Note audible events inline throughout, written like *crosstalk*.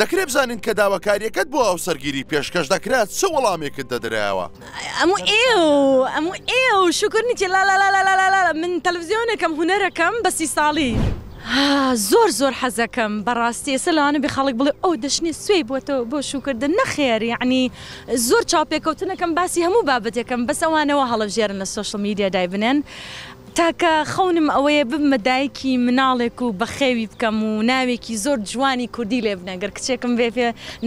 دەکرێ بزانین کە داواکاریەکەت بۆ ئەو سەرگیری پێشکەش دەکرات چ وەڵامێکت دەدرایەوە ئەم ئێ ئەم ئێ شکرنی تێ لا لا لا لا لا لا من تەلویزیۆنێکم هوەرەکەم بەسی ساڵی. زۆر زۆر حەزەکەم بەڕاستی ئێسە لەوانە بێ خەڵک بڵێ ئەو دەشنی سوێ بۆتەوە بۆ شوکردن نەخێری عنی زۆر چاپێککەوتنەکەم باسی هەموو بابەتێکم بەسەوانەوە هەڵەژێرن لە سوۆشل میدیا دای بنێن تاکە خەونم ئەوەیە ببمە دایکی مناڵێک و بەخێوی بکەم و ناوێکی زۆر جوانی کوردی لێ بنەگەر کچێکم بێ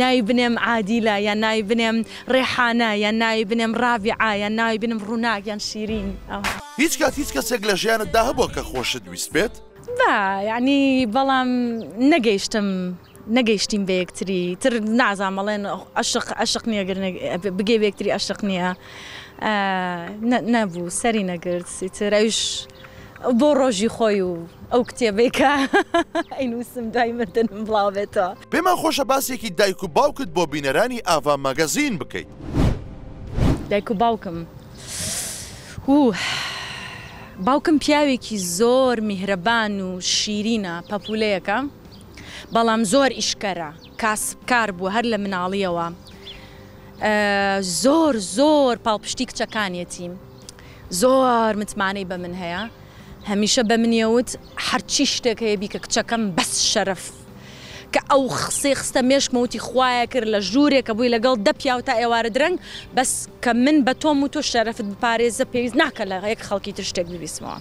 ناوی بنێم عادیلا یا ناوی بنێم ڕێحانە یا ناوی بنێم ڕاویعا یا ناوی بنم ڕووناگیان شیرین هیچ کات هیچ کەسێک لە ژیانت داهبووە کە خۆشت ویست بێت؟ با یعنی بەڵام نەگەیشتم نەگەیشتیم بە یەکتری تر نازان بەڵێن عشق نییە بگێ یەکتری عشق نییە نەبوو سەری نەگرت ترش بۆ ڕۆژی خۆی و ئەو کتێبێکە *laughs* ئەینوسم دای مردنم بڵاو بێتەوە پێمان خۆشە باسێکی دایک و باوکت بۆ بینەرانی ئاوا مەگەزین بکەیت دایک و باوکم باوکم پیاوێکی زۆر میهرەبان و شیرینە پەپولەیەەکە بەڵام زۆر ئیشکەرە کاسبکار بوو هەر لە مناڵیەوە زۆر زۆر پاڵپشتی کچەکانیەتیم زۆر متمانەی بە من هەیە هەمیشە بە منیەوت هەرچی شتێک هەیە بی کە کچەکەم بەس شەرف کە ئەو خسێ خستە مێشمەوتی خویە کرد لە ژوورێکە بووی لەگەڵ دەپیا تا ئێوارە درەنگ بەس کە من بە تۆم و تۆ شەرفت بپارێزە پێویست ناکە لە یەک خەڵکی تر شتێک بویستمەوە.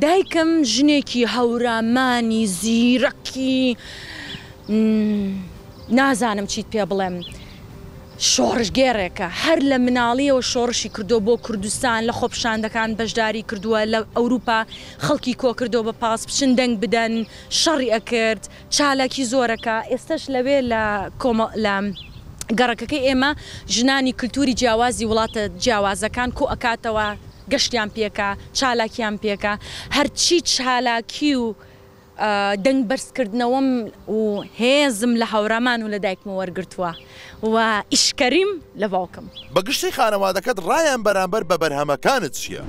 دایکم ژنێکی هەورامانی زیرەکی نازانم چیت پێ بڵێم. شۆڕژگێڕێکە هەر لە مناڵیەوە شۆڕشی کردو بۆ کوردستان لە خۆپشاندەکان بەشداری کردووە لە ئەوروپا خەڵکی کۆ کردو بە پاس پشن دەنگ بدەن شەڕی ئەکرد چالەکی زۆرەکە ئێستش لەوێ لە کۆمە لە گەڕەکەەکەی ئێمە ژنانی کللتوری جیاوازی وڵاتە جیاوازەکان کۆ ئەکاتەوە گەشتیان پێکە چالاکیان پێکە هەرچی چالاکی و دەنگ بەرزکردنەوەم و هێزم لە هەورامان و لە دایکمە وەرگتووە و ئیشکەریم لە باوکم بەگشتی خانەوادەکەت ڕایان بەرامبەر بە بەرهەمەکانت چییە؟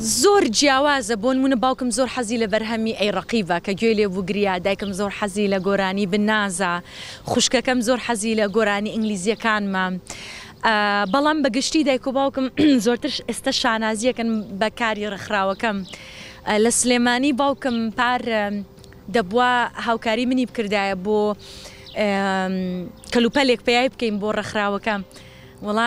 زۆر جیاوازە بۆن منە باوکم زۆر حەزی لە بەرهەمی ئەی ڕقیبە کە گوێ لێ بگریا دایکم زۆر حەزی لە گۆرانی بنازە خوشکەکەم زۆر حەزی لە گۆرانی ئینگلیزیەکانمە. بەڵام بەگشتی دایک و باوکم *clears throat* زۆرتر ئێستا شانازیەکەن بە کاری ڕخراوەکەم لە سلێمانی باوکم پار دەبووە هاوکاری منی بکردایە بۆ کەلوپەلێک پیای بکەین بۆ ڕخراوەکە وڵا